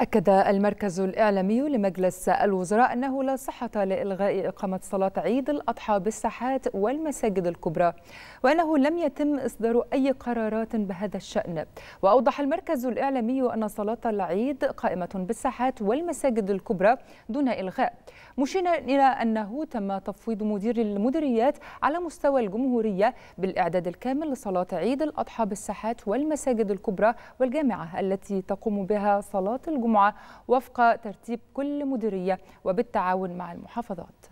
أكد المركز الإعلامي لمجلس الوزراء أنه لا صحة لإلغاء إقامة صلاة عيد الأضحى بالساحات والمساجد الكبرى وأنه لم يتم إصدار أي قرارات بهذا الشأن وأوضح المركز الإعلامي أن صلاة العيد قائمة بالساحات والمساجد الكبرى دون إلغاء مشينا إلى أنه تم تفويض مدير المديريات على مستوى الجمهورية بالإعداد الكامل لصلاة عيد الأضحى بالساحات والمساجد الكبرى والجامعة التي تقوم بها صلاة الجمهورية الجمعة وفق ترتيب كل مديرية وبالتعاون مع المحافظات